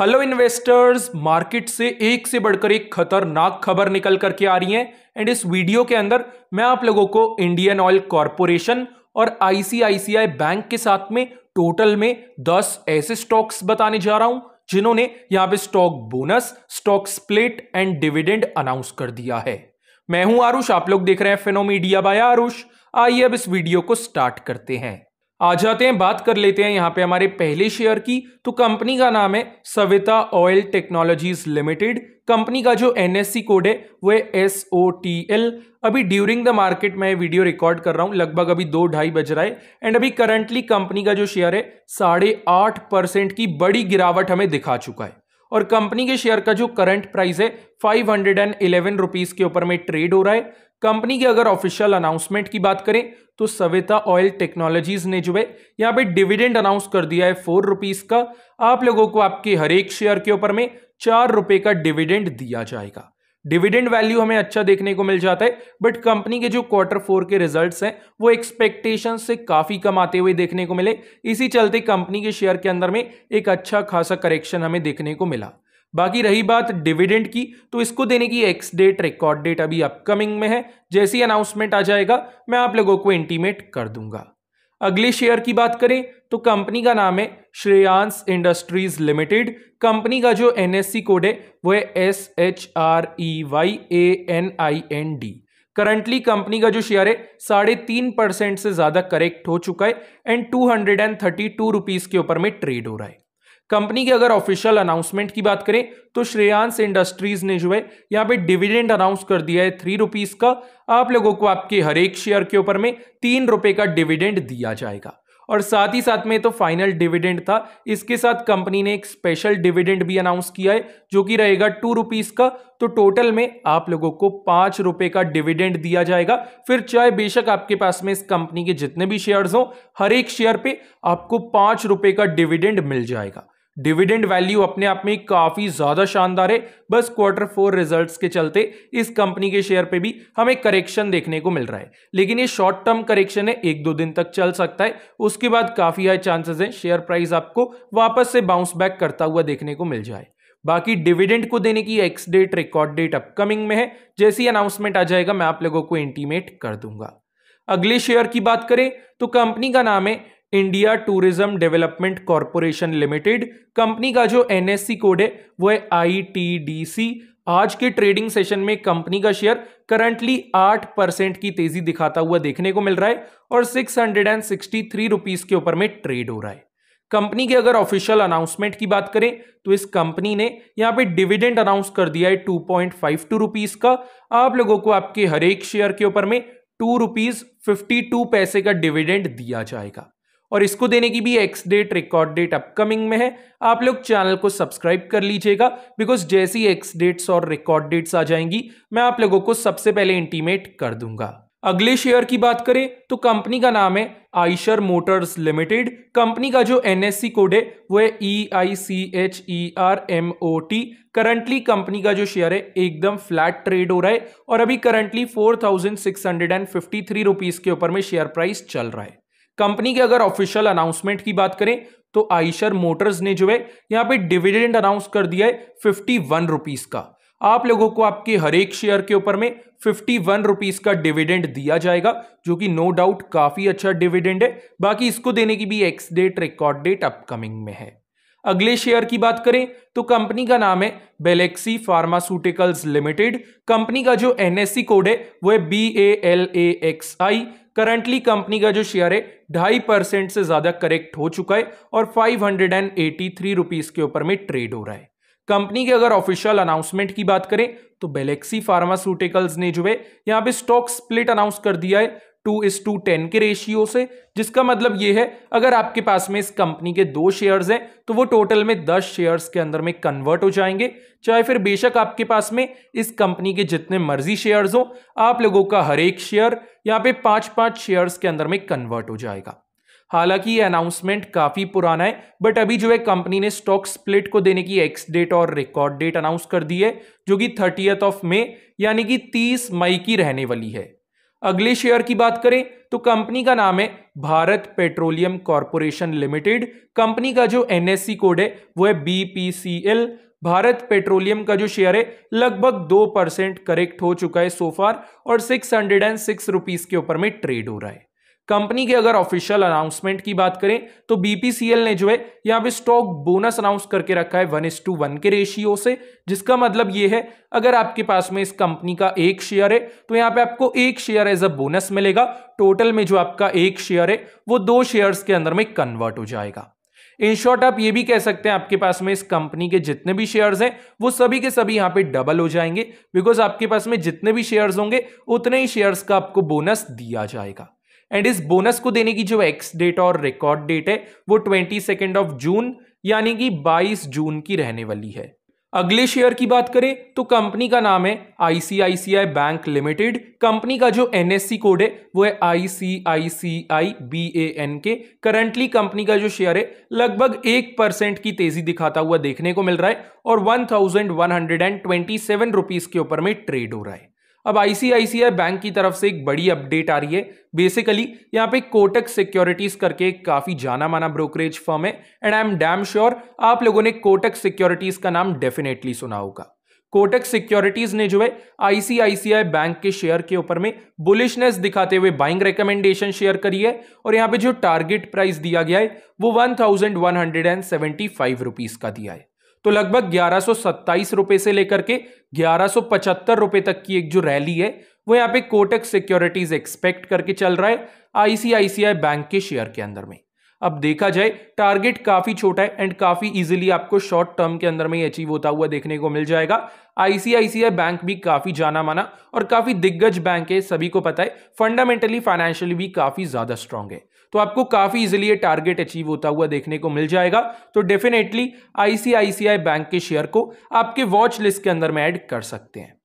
hello investors market से एक से बढ़कर एक खतरनाक खबर निकल करके आ रही है एंड इस वीडियो के अंदर मैं आप लोगों को इंडियन ऑयल कॉरपोरेशन और आईसीआईसीआई बैंक के साथ में टोटल में 10 ऐसे स्टॉक्स बताने जा रहा हूं जिन्होंने यहां पे stock bonus stock split and dividend announce कर दिया है मैं हूं आरुष आप लोग देख रहे हैं फेनोमीडिया बाय आरुष आइए अब इस वीडियो को स्टार्ट करते हैं आ जाते हैं बात कर लेते हैं यहाँ पे हमारे पहले शेयर की तो कंपनी का नाम है Savita oil technologies limited company का जो एनएससी कोड है वो है एस ओ टी एल अभी ड्यूरिंग द मार्केट मैं वीडियो रिकॉर्ड कर रहा हूं लगभग अभी दो ढाई बज रहा है एंड अभी करंटली कंपनी का जो शेयर है साढ़े आठ परसेंट की बड़ी गिरावट हमें दिखा चुका है और कंपनी के शेयर का जो करंट प्राइस है five hundred and eleven rupees के ऊपर में ट्रेड हो रहा है कंपनी के अगर ऑफिशियल अनाउंसमेंट की बात करें तो सविता ऑयल टेक्नोलॉजीज ने जो है यहाँ पे डिविडेंड अनाउंस कर दिया है फोर रुपीज का आप लोगों को आपके हर एक शेयर के ऊपर में चार रुपए का डिविडेंड दिया जाएगा डिविडेंड वैल्यू हमें अच्छा देखने को मिल जाता है बट कंपनी के जो क्वार्टर फोर के रिजल्ट्स हैं वो एक्सपेक्टेशन से काफी कम आते हुए देखने को मिले इसी चलते कंपनी के शेयर के अंदर में एक अच्छा खासा करेक्शन हमें देखने को मिला बाकी रही बात डिविडेंड की तो इसको देने की एक्स डेट रिकॉर्ड डेट अभी अपकमिंग में है जैसी अनाउंसमेंट आ जाएगा मैं आप लोगों को इंटीमेट कर दूंगा अगले शेयर की बात करें तो कंपनी का नाम है श्रेयांस इंडस्ट्रीज लिमिटेड कंपनी का जो एनएससी कोड e है वो है S H R E Y A N I N D currently company का जो शेयर है साढ़े तीन परसेंट से ज़्यादा करेक्ट हो चुका है and two hundred and thirty two rupees के ऊपर में ट्रेड हो रहा है कंपनी के अगर ऑफिशियल अनाउंसमेंट की बात करें तो श्रेयांश इंडस्ट्रीज ने जो है यहाँ पे डिविडेंड अनाउंस कर दिया है थ्री रुपीज का आप लोगों को आपके हर एक शेयर के ऊपर में तीन रुपए का डिविडेंड दिया जाएगा और साथ ही साथ में तो फाइनल डिविडेंड था इसके साथ कंपनी ने एक स्पेशल डिविडेंड भी अनाउंस किया है जो कि रहेगा टू रुपीज का तो टोटल में आप लोगों को पांच रुपए का डिविडेंड दिया जाएगा फिर चाहे बेशक आपके पास में इस कंपनी के जितने भी शेयर्स हों हर एक शेयर पे आपको पांच रुपए का डिविडेंड मिल जाएगा डिविडेंड वैल्यू अपने आप में काफ़ी ज़्यादा शानदार है बस क्वार्टर फोर रिजल्ट्स के चलते इस कंपनी के शेयर पे भी हमें करेक्शन देखने को मिल रहा है लेकिन ये शॉर्ट टर्म करेक्शन है एक दो दिन तक चल सकता है उसके बाद काफ़ी हाई चांसेस हैं शेयर प्राइस आपको वापस से बाउंस बैक करता हुआ देखने को मिल जाए बाकी डिविडेंड को देने की ex date record date upcoming में है जैसी अनाउंसमेंट आ जाएगा मैं आप लोगों को इंटीमेट कर दूंगा अगले शेयर की बात करें तो कंपनी का नाम है India tourism development corporation limited company का जो एनएससी कोड है वो है आईटीडीसी आज के ट्रेडिंग सेशन में कंपनी का शेयर करंटली आठ परसेंट की तेजी दिखाता हुआ देखने को मिल रहा है और six hundred and sixty three rupees के ऊपर में ट्रेड हो रहा है कंपनी के अगर ऑफिशियल अनाउंसमेंट की बात करें तो इस कंपनी ने यहाँ पे डिविडेंड अनाउंस कर दिया है two point five two rupees का आप लोगों को आपके हर एक शेयर के ऊपर में टू रुपीज फिफ्टी टू पैसे का डिविडेंड दिया जाएगा और इसको देने की भी ex date record date upcoming में है आप लोग चैनल को सब्सक्राइब कर लीजिएगा बिकॉज जैसी एक्स डेट्स और रिकॉर्ड डेट्स आ जाएंगी मैं आप लोगों को सबसे पहले इंटीमेट कर दूंगा अगले शेयर की बात करें तो कंपनी का नाम है आइशर मोटर्स लिमिटेड कंपनी का जो एनएससी कोड है वो है E I C H E R M O T currently company का जो शेयर है एकदम फ्लैट ट्रेड हो रहा है और अभी currently four thousand six hundred and fifty three rupees के ऊपर में शेयर प्राइस चल रहा है कंपनी के अगर ऑफिशियल अनाउंसमेंट की बात करें तो आइशर मोटर्स ने जो है यहाँ पे डिविडेंड अनाउंस कर दिया है फिफ्टी वन रुपीज का आप लोगों को आपके हर एक शेयर के ऊपर में फिफ्टी वन रुपीज का डिविडेंड दिया जाएगा जो कि नो डाउट काफी अच्छा डिविडेंड है बाकी इसको देने की भी ex date record date upcoming में है अगले शेयर की बात करें तो कंपनी का नाम है बेलेक्सी फार्मास्यूटिकल्स लिमिटेड कंपनी का जो एनएससी कोड है वो है B A L A X I currently company का जो शेयर है ढाई परसेंट से ज़्यादा करेक्ट हो चुका है और five hundred and eighty three rupees के ऊपर में ट्रेड हो रहा है कंपनी के अगर ऑफिशियल अनाउंसमेंट की बात करें तो बेलेक्सी फार्मास्यूटिकल्स ने जो है यहाँ पे स्टॉक स्प्लिट अनाउंस कर दिया है टू इस टू टेन के रेशियो से जिसका मतलब ये है अगर आपके पास में इस कंपनी के दो शेयर्स हैं तो वो टोटल में दस शेयर्स के अंदर में कन्वर्ट हो जाएंगे चाहे फिर बेशक आपके पास में इस कंपनी के जितने मर्जी शेयर्स हो आप लोगों का हर एक शेयर यहाँ पे पांच पांच शेयर्स के अंदर में कन्वर्ट हो जाएगा हालांकि ये अनाउंसमेंट काफ़ी पुराना है बट अभी जो है कंपनी ने स्टॉक स्प्लिट को देने की एक्स डेट और रिकॉर्ड डेट अनाउंस कर दी है जो कि थर्टीथ ऑफ मे यानी कि 30 मई की रहने वाली है अगले शेयर की बात करें तो कंपनी का नाम है Bharat petroleum corporation limited company का जो एनएससी e कोड है वो है बीपीसीएल भारत पेट्रोलियम का जो शेयर है लगभग दो परसेंट करेक्ट हो चुका है सोफार और six hundred and six rupees के ऊपर में ट्रेड हो रहा है कंपनी के अगर ऑफिशियल अनाउंसमेंट की बात करें तो बीपीसीएल ने जो है यहाँ पे स्टॉक बोनस अनाउंस करके रखा है वन इस टू वन के रेशियो से जिसका मतलब यह है अगर आपके पास में इस कंपनी का एक शेयर है तो यहाँ पे आपको एक शेयर एज अ बोनस मिलेगा टोटल में जो आपका एक शेयर है वो दो शेयर के अंदर में कन्वर्ट हो जाएगा इन शॉर्ट आप ये भी कह सकते हैं आपके पास में इस कंपनी के जितने भी शेयर्स हैं वो सभी के सभी यहाँ पे डबल हो जाएंगे बिकॉज आपके पास में जितने भी शेयर्स होंगे उतने ही शेयर्स का आपको बोनस दिया जाएगा एंड इस बोनस को देने की जो एक्स डेट और रिकॉर्ड डेट है वो ट्वेंटी सेकेंड ऑफ जून यानी कि 22 जून की रहने वाली है अगले शेयर की बात करें तो कंपनी का नाम है आईसीआईसीआई बैंक लिमिटेड कंपनी का जो एनएससी कोड है वो है I C I C I B A N K currently company का जो शेयर है लगभग एक परसेंट की तेजी दिखाता हुआ देखने को मिल रहा है और one thousand one hundred and twenty seven rupees के ऊपर में ट्रेड हो रहा है अब आईसीआईसीआई बैंक की तरफ से एक बड़ी अपडेट आ रही है बेसिकली यहाँ पे कोटक सिक्योरिटीज करके काफी जाना माना ब्रोकरेज फर्म है and I am damn sure आप लोगों ने कोटक सिक्योरिटीज का नाम डेफिनेटली सुना होगा कोटक सिक्योरिटीज ने जो है आईसीआईसीआई बैंक के शेयर के ऊपर में बुलिशनेस दिखाते हुए बाइंग रिकमेंडेशन शेयर करी है और यहाँ पे जो टारगेट प्राइस दिया गया है वो one thousand one hundred and seventy five rupees का दिया है तो लगभग ग्यारह रुपए से लेकर के ग्यारह रुपए तक की एक जो रैली है वो यहाँ पे कोटक सिक्योरिटीज एक्सपेक्ट करके चल रहा है आईसीआईसीआई बैंक के शेयर के अंदर में अब देखा जाए टारगेट काफी छोटा है एंड काफी इजीली आपको शॉर्ट टर्म के अंदर में ही अचीव होता हुआ देखने को मिल जाएगा आईसीआईसीआई बैंक भी काफी जाना माना और काफी दिग्गज बैंक है सभी को पता है फंडामेंटली फाइनेंशियली भी काफी ज्यादा स्ट्रांग है तो आपको काफ़ी इजिली ये टारगेट अचीव होता हुआ देखने को मिल जाएगा तो डेफिनेटली आईसीआईसीआई बैंक के शेयर को आपके वॉच लिस्ट के अंदर में ऐड कर सकते हैं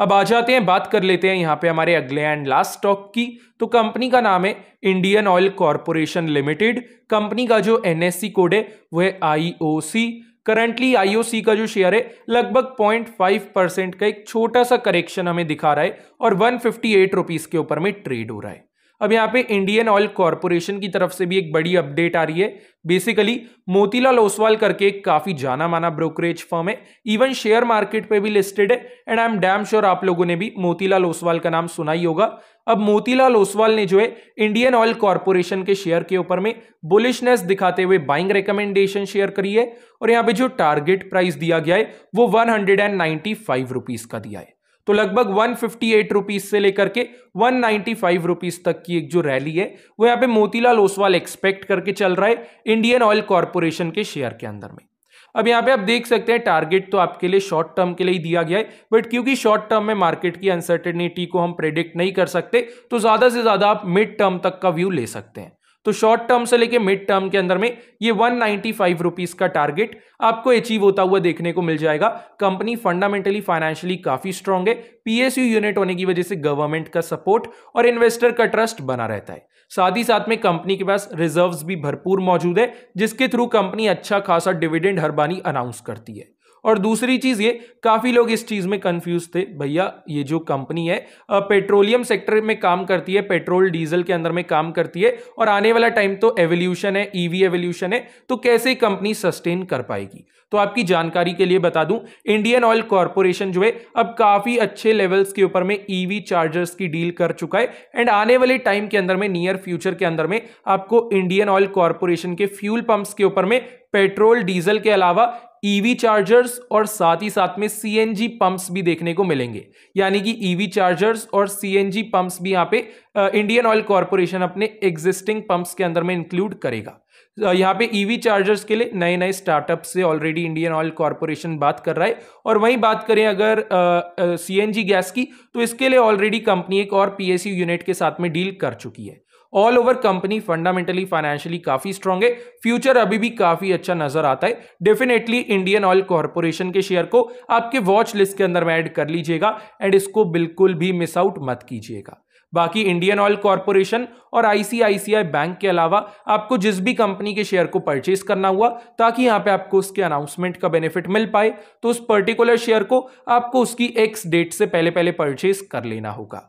अब आ जाते हैं बात कर लेते हैं यहाँ पे हमारे अगले एंड लास्ट स्टॉक की तो कंपनी का नाम है Indian oil corporation limited company का जो एनएससी कोड e है वह है आईओसी करंटली आईओसी का जो शेयर है लगभग 0.5 परसेंट का एक छोटा सा करेक्शन हमें दिखा रहा है और वन फिफ्टी के ऊपर में ट्रेड हो रहा है अब यहाँ पे इंडियन ऑयल कॉरपोरेशन की तरफ से भी एक बड़ी अपडेट आ रही है बेसिकली मोतीलाल ओसवाल करके एक काफी जाना माना ब्रोकरेज फर्म है इवन शेयर मार्केट पे भी लिस्टेड है and I am damn sure आप लोगों ने भी मोतीलाल ओसवाल का नाम सुना ही होगा अब मोतीलाल ओसवाल ने जो है इंडियन ऑयल कॉरपोरेशन के शेयर के ऊपर में बुलिशनेस दिखाते हुए बाइंग रिकमेंडेशन शेयर करी है और यहाँ पे जो टारगेट प्राइस दिया गया है वो वन हंड्रेड का दिया है तो लगभग वन फिफ्टी एट से लेकर के वन नाइन्टी फाइव रुपीज तक की एक जो रैली है वो यहाँ पे मोतीलाल ओसवाल एक्सपेक्ट करके चल रहा है इंडियन ऑयल कॉरपोरेशन के शेयर के अंदर में अब यहाँ पे आप देख सकते हैं टारगेट तो आपके लिए शॉर्ट टर्म के लिए ही दिया गया है बट क्योंकि शॉर्ट टर्म में मार्केट की अनसर्टेनिटी को हम प्रेडिक्ट नहीं कर सकते तो ज़्यादा से ज़्यादा आप मिड टर्म तक का व्यू ले सकते हैं तो शॉर्ट टर्म से लेके मिड टर्म के अंदर में ये वन नाइनटी फाइव रुपीज का टारगेट आपको अचीव होता हुआ देखने को मिल जाएगा कंपनी फंडामेंटली फाइनेंशियली काफी स्ट्रांग है पीएसयू यूनिट होने की वजह से गवर्नमेंट का सपोर्ट और इन्वेस्टर का ट्रस्ट बना रहता है साथ ही साथ में कंपनी के पास रिजर्व्स भी भरपूर मौजूद है जिसके थ्रू कंपनी अच्छा खासा डिविडेंड हर बानी अनाउंस करती है और दूसरी चीज ये काफी लोग इस चीज में कंफ्यूज थे भैया ये जो कंपनी है पेट्रोलियम सेक्टर में काम करती है पेट्रोल डीजल के अंदर में काम करती है और आने वाला टाइम तो एवोल्यूशन है ईवी e एवोल्यूशन है तो कैसे कंपनी सस्टेन कर पाएगी तो आपकी जानकारी के लिए बता दूं इंडियन ऑयल कॉरपोरेशन जो है अब काफी अच्छे लेवल्स के ऊपर में ईवी e चार्जर्स की डील कर चुका है एंड आने वाले टाइम के अंदर में नियर फ्यूचर के अंदर में आपको इंडियन ऑयल कॉरपोरेशन के फ्यूल पंप्स के ऊपर में पेट्रोल डीजल के अलावा ईवी e चार्जर्स और साथ ही साथ में सीएनजी पंप्स भी देखने को मिलेंगे यानी कि ईवी e चार्जर्स और सीएनजी पंप्स भी यहाँ पे इंडियन ऑयल कॉरपोरेशन अपने एग्जिस्टिंग पंप्स के अंदर में इंक्लूड करेगा यहाँ पे ईवी e चार्जर्स के लिए नए नए स्टार्टअप से ऑलरेडी इंडियन ऑयल कॉरपोरेशन बात कर रहा है और वहीं बात करें अगर सी गैस की तो इसके लिए ऑलरेडी कंपनी एक और पी यूनिट के साथ में डील कर चुकी है all over company fundamentally financially काफी स्ट्रांग है फ्यूचर अभी भी काफी अच्छा नजर आता है डेफिनेटली इंडियन ऑयल कॉरपोरेशन के शेयर को आपके वॉच लिस्ट के अंदर में ऐड कर लीजिएगा एंड इसको बिल्कुल भी मिस आउट मत कीजिएगा बाकी इंडियन ऑयल कॉरपोरेशन और आईसीआईसीआई बैंक के अलावा आपको जिस भी कंपनी के शेयर को परचेज करना हुआ ताकि यहाँ पे आपको उसके अनाउंसमेंट का बेनिफिट मिल पाए तो उस पर्टिकुलर शेयर को आपको उसकी एक्स डेट से पहले पहले परचेज कर लेना होगा